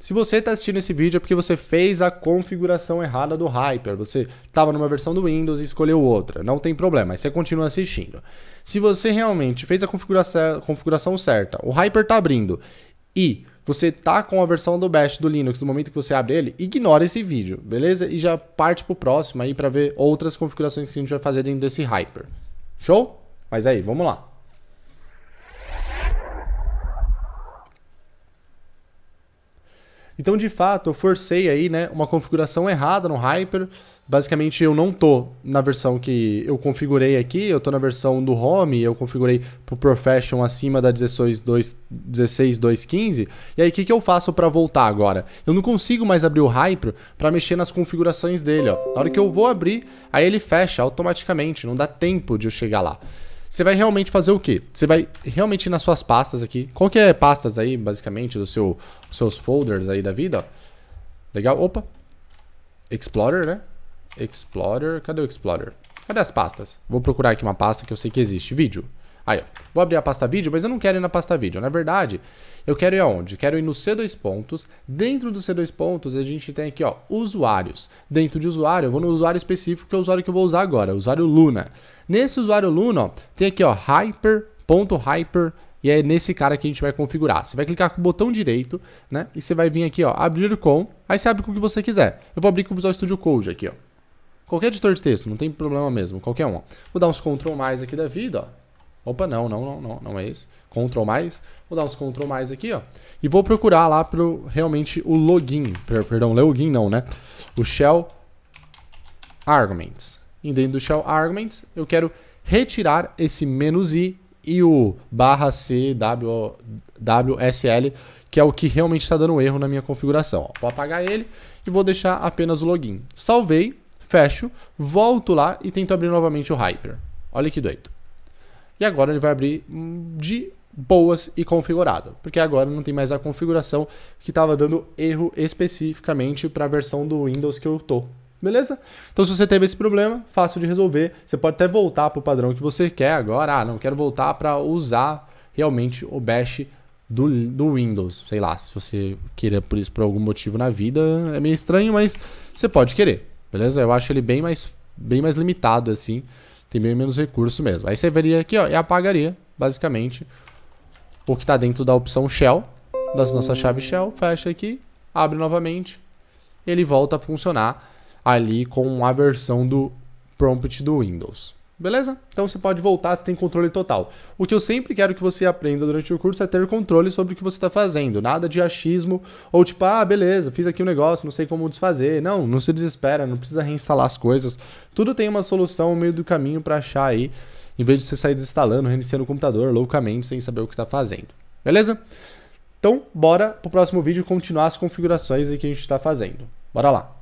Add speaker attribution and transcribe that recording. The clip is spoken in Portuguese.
Speaker 1: Se você está assistindo esse vídeo é porque você fez a configuração errada do Hyper. Você estava numa versão do Windows e escolheu outra. Não tem problema, aí você continua assistindo. Se você realmente fez a configuração, configuração certa, o Hyper está abrindo e você está com a versão do Bash do Linux no momento que você abre ele, ignora esse vídeo, beleza? E já parte para o próximo aí para ver outras configurações que a gente vai fazer dentro desse Hyper. Show? Mas aí, vamos lá. Então, de fato, eu forcei aí, né, uma configuração errada no Hyper. Basicamente, eu não tô na versão que eu configurei aqui, eu tô na versão do Home, eu configurei pro Profession acima da 16215. 16, e aí, o que, que eu faço para voltar agora? Eu não consigo mais abrir o Hyper para mexer nas configurações dele, ó. Na hora que eu vou abrir, aí ele fecha automaticamente, não dá tempo de eu chegar lá. Você vai realmente fazer o quê? Você vai realmente ir nas suas pastas aqui. Qual que é pastas aí, basicamente, dos seu, seus folders aí da vida? Ó. Legal. Opa. Explorer, né? Explorer. Cadê o Explorer? Cadê as pastas? Vou procurar aqui uma pasta que eu sei que existe. Vídeo. Aí, ó. Vou abrir a pasta vídeo, mas eu não quero ir na pasta vídeo. Na verdade, eu quero ir aonde? Quero ir no C2 pontos. Dentro do C2 pontos, a gente tem aqui, ó, usuários. Dentro de usuário, eu vou no usuário específico, que é o usuário que eu vou usar agora, o usuário Luna. Nesse usuário Luna, ó, tem aqui, ó, hyper.hyper. E é nesse cara que a gente vai configurar. Você vai clicar com o botão direito, né? E você vai vir aqui, ó, abrir com. Aí você abre com o que você quiser. Eu vou abrir com o Visual Studio Code aqui, ó. Qualquer editor de texto, não tem problema mesmo, qualquer um. Vou dar uns control mais aqui da vida, ó. Opa, não, não, não, não, não é esse. Ctrl mais. Vou dar uns Ctrl mais aqui, ó. E vou procurar lá pro realmente o login. Perdão, login não, né? O shell arguments. E dentro do shell arguments, eu quero retirar esse menos "-i", e o barra C w, WSL, que é o que realmente está dando erro na minha configuração. Ó. Vou apagar ele e vou deixar apenas o login. Salvei, fecho, volto lá e tento abrir novamente o Hyper. Olha que doido. E agora ele vai abrir de boas e configurado, porque agora não tem mais a configuração que estava dando erro especificamente para a versão do Windows que eu estou Beleza? Então, se você teve esse problema, fácil de resolver. Você pode até voltar para o padrão que você quer agora. Ah, não quero voltar para usar realmente o Bash do, do Windows. Sei lá, se você queira por isso por algum motivo na vida, é meio estranho, mas você pode querer. Beleza? Eu acho ele bem mais, bem mais limitado assim tem bem menos recurso mesmo. Aí você veria aqui ó, e apagaria, basicamente, o que está dentro da opção shell, da nossa chave shell. Fecha aqui, abre novamente, ele volta a funcionar ali com a versão do prompt do Windows. Beleza? Então você pode voltar, você tem controle total. O que eu sempre quero que você aprenda durante o curso é ter controle sobre o que você está fazendo. Nada de achismo ou tipo, ah, beleza, fiz aqui um negócio, não sei como desfazer. Não, não se desespera, não precisa reinstalar as coisas. Tudo tem uma solução no meio do caminho para achar aí, em vez de você sair desinstalando, reiniciando o computador loucamente sem saber o que está fazendo. Beleza? Então, bora pro próximo vídeo continuar as configurações aí que a gente está fazendo. Bora lá!